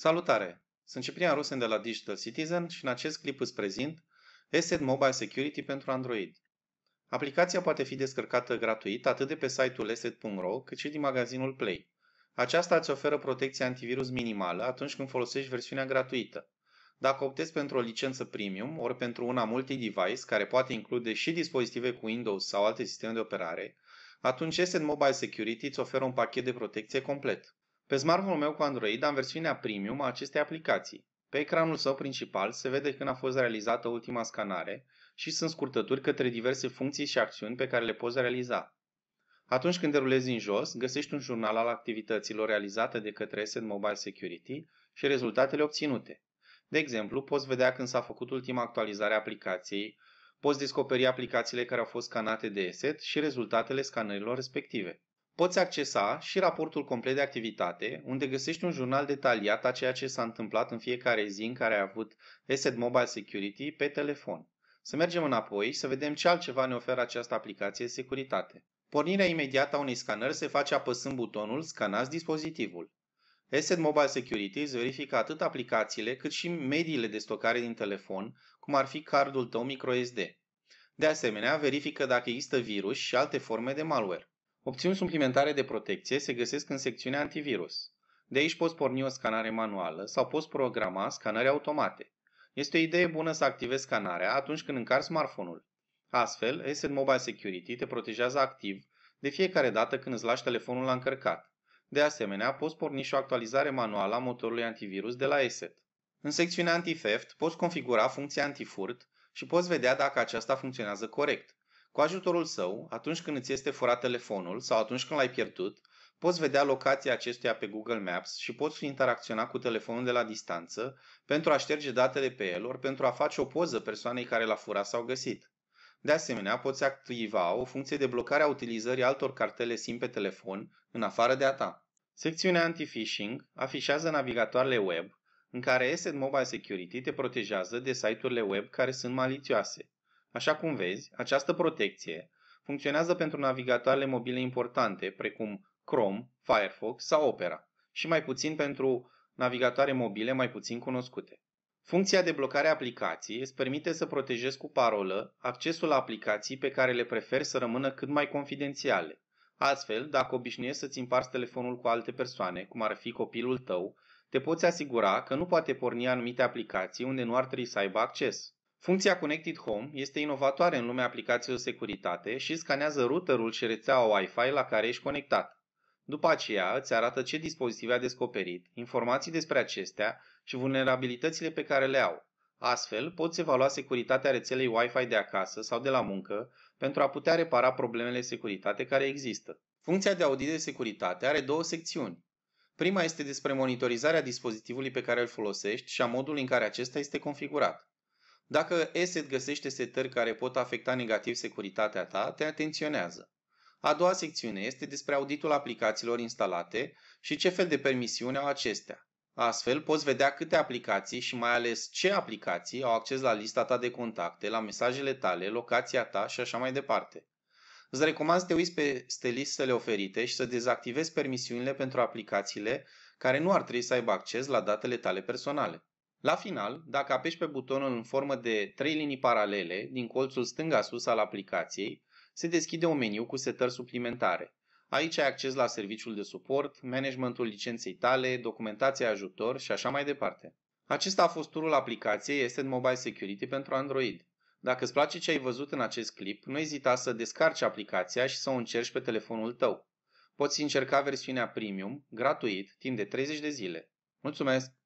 Salutare! Sunt Ciprian Rusen de la Digital Citizen și în acest clip îți prezint ESET Mobile Security pentru Android. Aplicația poate fi descărcată gratuit atât de pe site-ul asset.ro cât și din magazinul Play. Aceasta îți oferă protecție antivirus minimală atunci când folosești versiunea gratuită. Dacă optezi pentru o licență premium ori pentru una multi-device care poate include și dispozitive cu Windows sau alte sisteme de operare, atunci ESET Mobile Security îți oferă un pachet de protecție complet. Pe smartphone-ul meu cu Android am versiunea premium a acestei aplicații. Pe ecranul său principal se vede când a fost realizată ultima scanare și sunt scurtături către diverse funcții și acțiuni pe care le poți realiza. Atunci când derulezi în jos, găsești un jurnal al activităților realizate de către Asset Mobile Security și rezultatele obținute. De exemplu, poți vedea când s-a făcut ultima actualizare a aplicației, poți descoperi aplicațiile care au fost scanate de ESET și rezultatele scanărilor respective. Poți accesa și raportul complet de activitate, unde găsești un jurnal detaliat a ceea ce s-a întâmplat în fiecare zi în care ai avut Asset Mobile Security pe telefon. Să mergem înapoi și să vedem ce altceva ne oferă această aplicație de securitate. Pornirea imediată a unui scanări se face apăsând butonul Scanați dispozitivul. Asset Mobile Security îți verifică atât aplicațiile cât și mediile de stocare din telefon, cum ar fi cardul tău microSD. De asemenea, verifică dacă există virus și alte forme de malware. Opțiuni suplimentare de protecție se găsesc în secțiunea antivirus. De aici poți porni o scanare manuală sau poți programa scanări automate. Este o idee bună să activezi scanarea atunci când încarci smartphone-ul. Astfel, Asset Mobile Security te protejează activ de fiecare dată când îți lași telefonul la încărcat. De asemenea, poți porni și o actualizare manuală a motorului antivirus de la Asset. În secțiunea Anti-Theft poți configura funcția antifurt și poți vedea dacă aceasta funcționează corect. Cu ajutorul său, atunci când îți este furat telefonul sau atunci când l-ai pierdut, poți vedea locația acestuia pe Google Maps și poți interacționa cu telefonul de la distanță pentru a șterge datele pe el ori pentru a face o poză persoanei care l-a furat sau găsit. De asemenea, poți activa o funcție de blocare a utilizării altor cartele SIM pe telefon în afară de a ta. Secțiunea Anti-Phishing afișează navigatoarele web în care Asset Mobile Security te protejează de site-urile web care sunt malițioase. Așa cum vezi, această protecție funcționează pentru navigatoarele mobile importante, precum Chrome, Firefox sau Opera, și mai puțin pentru navigatoare mobile mai puțin cunoscute. Funcția de blocare a aplicației îți permite să protejezi cu parolă accesul la aplicații pe care le preferi să rămână cât mai confidențiale. Astfel, dacă obișnuiești să-ți împarți telefonul cu alte persoane, cum ar fi copilul tău, te poți asigura că nu poate porni anumite aplicații unde nu ar trebui să aibă acces. Funcția Connected Home este inovatoare în lumea aplicațiilor securitate și scanează routerul și rețeaua Wi-Fi la care ești conectat. După aceea îți arată ce dispozitive a descoperit, informații despre acestea și vulnerabilitățile pe care le au. Astfel, poți evalua securitatea rețelei Wi-Fi de acasă sau de la muncă pentru a putea repara problemele securitate care există. Funcția de audit de securitate are două secțiuni. Prima este despre monitorizarea dispozitivului pe care îl folosești și a modului în care acesta este configurat. Dacă ESET găsește setări care pot afecta negativ securitatea ta, te atenționează. A doua secțiune este despre auditul aplicațiilor instalate și ce fel de permisiuni au acestea. Astfel, poți vedea câte aplicații și mai ales ce aplicații au acces la lista ta de contacte, la mesajele tale, locația ta și așa mai departe. Îți recomand să te uiți peste listele oferite și să dezactivezi permisiunile pentru aplicațiile care nu ar trebui să aibă acces la datele tale personale. La final, dacă apeși pe butonul în formă de trei linii paralele din colțul stânga sus al aplicației, se deschide un meniu cu setări suplimentare. Aici ai acces la serviciul de suport, managementul licenței tale, documentația ajutor și așa mai departe. Acesta a fost turul aplicației este Mobile Security pentru Android. Dacă îți place ce ai văzut în acest clip, nu ezita să descarci aplicația și să o încerci pe telefonul tău. Poți încerca versiunea premium, gratuit, timp de 30 de zile. Mulțumesc!